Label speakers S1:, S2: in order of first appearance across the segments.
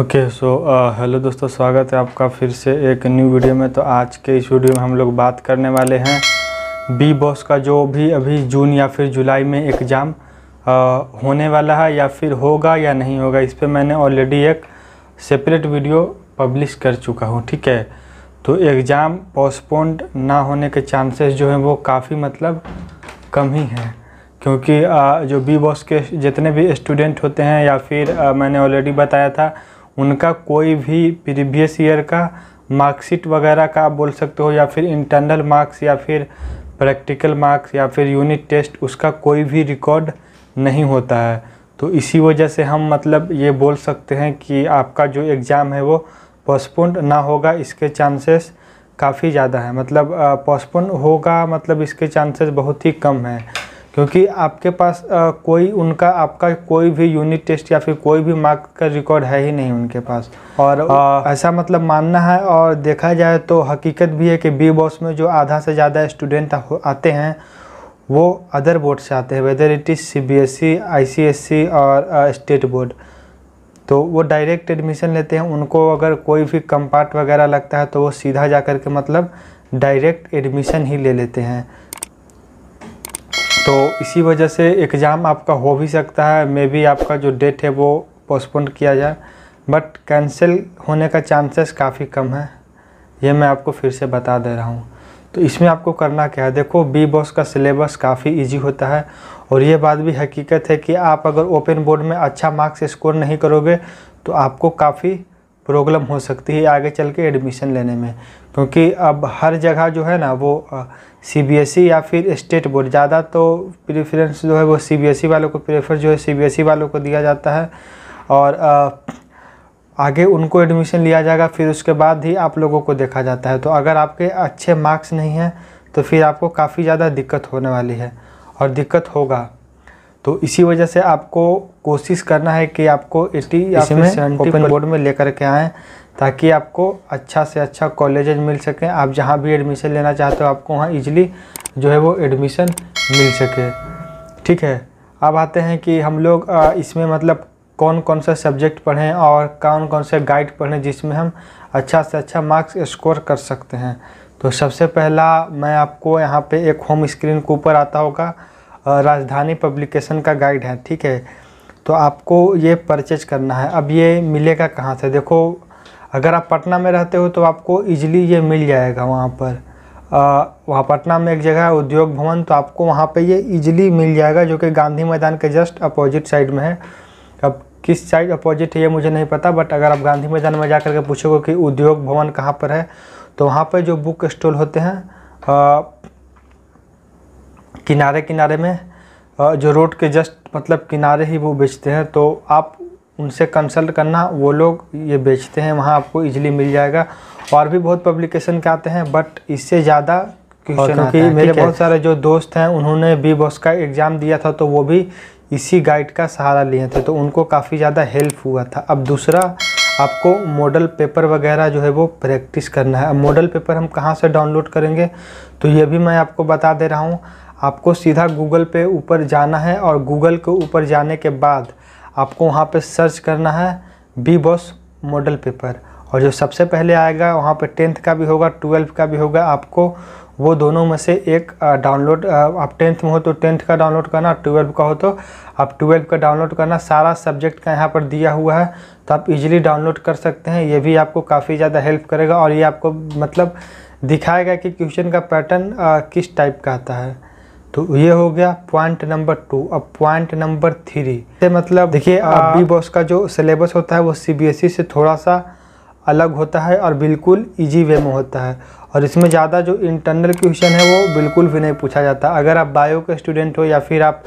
S1: Okay so hello दोस्तों स्वागत है आपका फिर से एक न्यू वीडियो में तो आज के इस वीडियो में हम लोग बात करने वाले हैं बी बॉस का जो भी अभी जून या फिर जुलाई में एग्ज़ाम uh, होने वाला है या फिर होगा या नहीं होगा इस पर मैंने ऑलरेडी एक सेपरेट वीडियो पब्लिश कर चुका हूँ ठीक है तो एग्ज़ाम पोस्टपोन्ड ना होने के चांसेस जो हैं वो काफ़ी मतलब कम ही हैं क्योंकि uh, जो बी बॉस के जितने भी स्टूडेंट होते हैं या फिर uh, मैंने ऑलरेडी बताया था उनका कोई भी प्रीवियस ईयर का मार्कशीट वगैरह का आप बोल सकते हो या फिर इंटरनल मार्क्स या फिर प्रैक्टिकल मार्क्स या फिर यूनिट टेस्ट उसका कोई भी रिकॉर्ड नहीं होता है तो इसी वजह से हम मतलब ये बोल सकते हैं कि आपका जो एग्ज़ाम है वो पोस्टपोन्ड ना होगा इसके चांसेस काफ़ी ज़्यादा है मतलब पोस्टपोन होगा मतलब इसके चांसेस बहुत ही कम हैं क्योंकि आपके पास आ, कोई उनका आपका कोई भी यूनिट टेस्ट या फिर कोई भी मार्क का रिकॉर्ड है ही नहीं उनके पास और आ, ऐसा मतलब मानना है और देखा जाए तो हकीकत भी है कि बी बॉस में जो आधा से ज़्यादा स्टूडेंट आते हैं वो अदर बोर्ड से आते हैं whether it is C B S C I C S C और स्टेट बोर्ड तो वो डायरेक्ट एडमिशन लेते हैं उनको अगर कोई भी कम पार्ट वगैरह लगता है तो वो सीधा जा कर के मतलब डायरेक्ट एडमिशन ही ले लेते हैं तो इसी वजह से एग्ज़ाम आपका हो भी सकता है मे बी आपका जो डेट है वो पोस्टपोन किया जाए बट कैंसिल होने का चांसेस काफ़ी कम है ये मैं आपको फिर से बता दे रहा हूँ तो इसमें आपको करना क्या है देखो बी बॉस का सिलेबस काफ़ी इजी होता है और ये बात भी हकीकत है कि आप अगर ओपन बोर्ड में अच्छा मार्क्स स्कोर नहीं करोगे तो आपको काफ़ी प्रॉब्लम हो सकती है आगे चल के एडमिशन लेने में क्योंकि अब हर जगह जो है ना वो सीबीएसई e या फिर स्टेट बोर्ड ज़्यादा तो प्रेफरेंस जो है वो सीबीएसई e वालों को प्रेफर जो है सीबीएसई e वालों को दिया जाता है और आ, आगे उनको एडमिशन लिया जाएगा फिर उसके बाद ही आप लोगों को देखा जाता है तो अगर आपके अच्छे मार्क्स नहीं हैं तो फिर आपको काफ़ी ज़्यादा दिक्कत होने वाली है और दिक्कत होगा तो इसी वजह से आपको कोशिश करना है कि आपको एटी या फिर सेवेंटी बोर्ड में लेकर के आएँ ताकि आपको अच्छा से अच्छा कॉलेज मिल सकें आप जहाँ भी एडमिशन लेना चाहते हो आपको वहाँ ईजिली जो है वो एडमिशन मिल सके ठीक है अब आते हैं कि हम लोग इसमें मतलब कौन कौन सा सब्जेक्ट पढ़ें और कौन कौन से गाइड पढ़ें जिसमें हम अच्छा से अच्छा मार्क्स स्कोर कर सकते हैं तो सबसे पहला मैं आपको यहाँ पे एक होम स्क्रीन के ऊपर आता होगा राजधानी पब्लिकेशन का गाइड है ठीक है तो आपको ये परचेज करना है अब ये मिलेगा कहाँ से देखो अगर आप पटना में रहते हो तो आपको इजीली ये मिल जाएगा वहाँ पर वहाँ पटना में एक जगह है उद्योग भवन तो आपको वहाँ पे ये इजीली मिल जाएगा जो कि गांधी मैदान के जस्ट अपोजिट साइड में है अब किस साइड अपोजिट है ये मुझे नहीं पता बट अगर आप गांधी मैदान में जा कर के पूछोगे कि उद्योग भवन कहाँ पर है तो वहाँ पर जो बुक स्टॉल होते हैं किनारे किनारे में जो रोड के जस्ट मतलब किनारे ही वो बेचते हैं तो आप उनसे कंसल्ट करना वो लोग ये बेचते हैं वहाँ आपको इजीली मिल जाएगा और भी बहुत पब्लिकेशन के आते हैं बट इससे ज़्यादा क्योंकि मेरे बहुत सारे जो दोस्त हैं उन्होंने बी बॉस का एग्ज़ाम दिया था तो वो भी इसी गाइड का सहारा लिए थे तो उनको काफ़ी ज़्यादा हेल्प हुआ था अब दूसरा आपको मॉडल पेपर वगैरह जो है वो प्रैक्टिस करना है अब मॉडल पेपर हम कहाँ से डाउनलोड करेंगे तो ये भी मैं आपको बता दे रहा हूँ आपको सीधा गूगल पे ऊपर जाना है और गूगल के ऊपर जाने के बाद आपको वहाँ पे सर्च करना है बी बॉस मॉडल पेपर और जो सबसे पहले आएगा वहाँ पे टेंथ का भी होगा ट्वेल्थ का भी होगा आपको वो दोनों में से एक डाउनलोड आप टेंथ में हो तो टेंथ का डाउनलोड करना ट्वेल्व का हो तो आप ट्वेल्व का डाउनलोड करना सारा सब्जेक्ट का यहाँ पर दिया हुआ है तो आप इजीली डाउनलोड कर सकते हैं ये भी आपको काफ़ी ज़्यादा हेल्प करेगा और ये आपको मतलब दिखाएगा कि क्वेश्चन का पैटर्न किस टाइप का आता है तो ये हो गया पॉइंट नंबर टू अब पॉइंट नंबर थ्री से मतलब देखिए बी हाँ। बॉस का जो सिलेबस होता है वो सीबीएसई e से थोड़ा सा अलग होता है और बिल्कुल इजी वे में होता है और इसमें ज़्यादा जो इंटरनल क्वेश्चन है वो बिल्कुल भी नहीं पूछा जाता अगर आप बायो के स्टूडेंट हो या फिर आप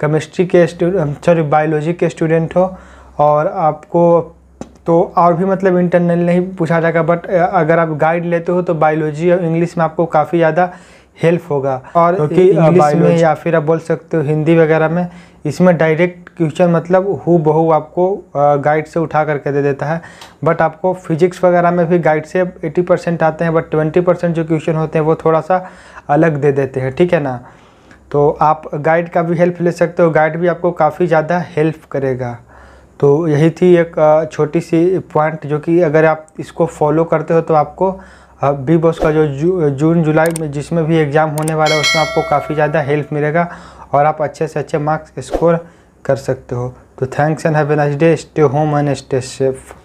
S1: केमिस्ट्री के सॉरी बायोलॉजी के स्टूडेंट हो और आपको तो और भी मतलब इंटरनल नहीं पूछा जाएगा बट अगर आप गाइड लेते हो तो बायोलॉजी और इंग्लिश में आपको काफ़ी ज़्यादा हेल्प होगा और क्योंकि इंग्लिश में या फिर आप बोल सकते हो हिंदी वगैरह में इसमें डायरेक्ट क्वेश्चन मतलब हु बहू आपको गाइड से उठा करके दे देता है बट आपको फिजिक्स वगैरह में भी गाइड से 80 परसेंट आते हैं बट 20 परसेंट जो क्वेश्चन होते हैं वो थोड़ा सा अलग दे देते हैं ठीक है ना तो आप गाइड का भी हेल्प ले सकते हो गाइड भी आपको काफ़ी ज़्यादा हेल्प करेगा तो यही थी एक छोटी सी पॉइंट जो कि अगर आप इसको फॉलो करते हो तो आपको अब बी बॉस का जो जू, जून जुलाई में जिसमें भी एग्ज़ाम होने वाला है उसमें आपको काफ़ी ज़्यादा हेल्प मिलेगा और आप अच्छे से अच्छे मार्क्स स्कोर कर सकते हो तो thanks and have a nice day stay home and stay safe